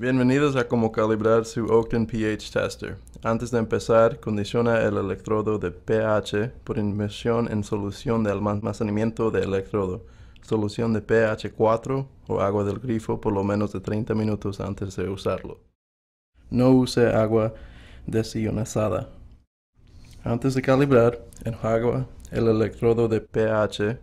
Bienvenidos a cómo calibrar su Oakton pH Tester. Antes de empezar, condiciona el electrodo de pH por inmersión en solución de almacenamiento de electrodo, solución de pH 4 o agua del grifo por lo menos de 30 minutos antes de usarlo. No use agua desionizada. Antes de calibrar, agua el electrodo de pH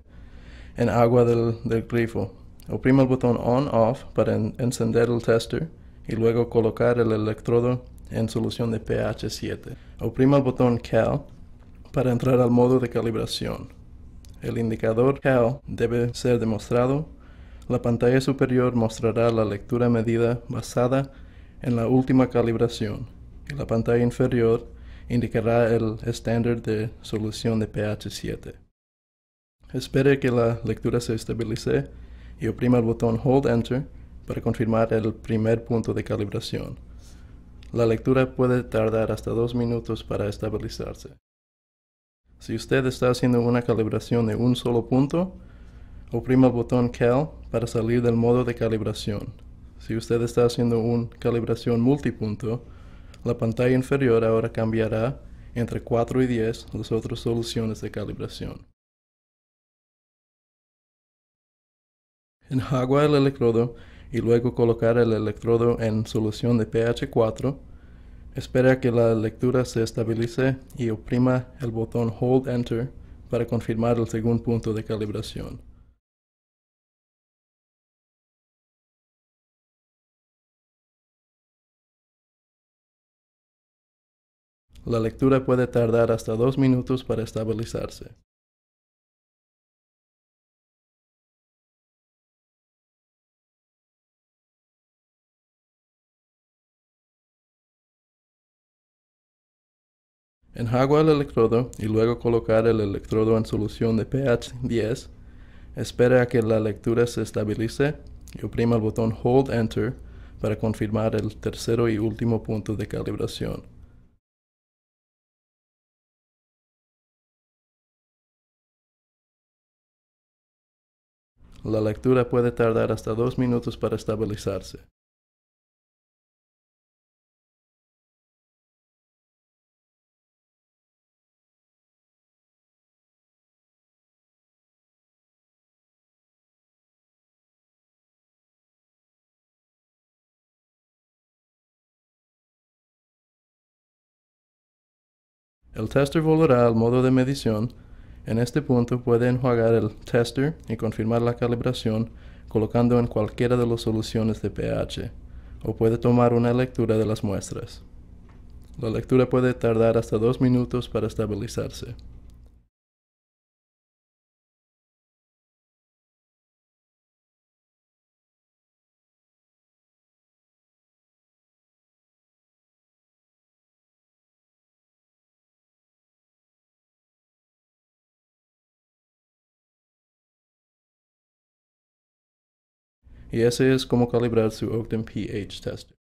en agua del, del grifo. Oprima el botón on-off para encender el tester y luego colocar el electrodo en solución de pH 7. Oprima el botón Cal para entrar al modo de calibración. El indicador Cal debe ser demostrado. La pantalla superior mostrará la lectura medida basada en la última calibración y la pantalla inferior indicará el estándar de solución de pH 7. Espere que la lectura se estabilice y oprima el botón Hold Enter para confirmar el primer punto de calibración. La lectura puede tardar hasta dos minutos para estabilizarse. Si usted está haciendo una calibración de un solo punto, oprima el botón Cal para salir del modo de calibración. Si usted está haciendo una calibración multipunto, la pantalla inferior ahora cambiará entre 4 y 10 las otras soluciones de calibración. Enjagua el electrodo y luego colocar el electrodo en solución de pH 4. Espera que la lectura se estabilice y oprima el botón Hold Enter para confirmar el segundo punto de calibración. La lectura puede tardar hasta dos minutos para estabilizarse. Enjagua el electrodo y luego colocar el electrodo en solución de pH 10. Espera a que la lectura se estabilice y oprima el botón Hold Enter para confirmar el tercero y último punto de calibración. La lectura puede tardar hasta dos minutos para estabilizarse. El tester volverá al modo de medición. En este punto puede enjuagar el tester y confirmar la calibración colocando en cualquiera de las soluciones de pH, o puede tomar una lectura de las muestras. La lectura puede tardar hasta dos minutos para estabilizarse. e esse é como calibrar seu Ogden pH tester.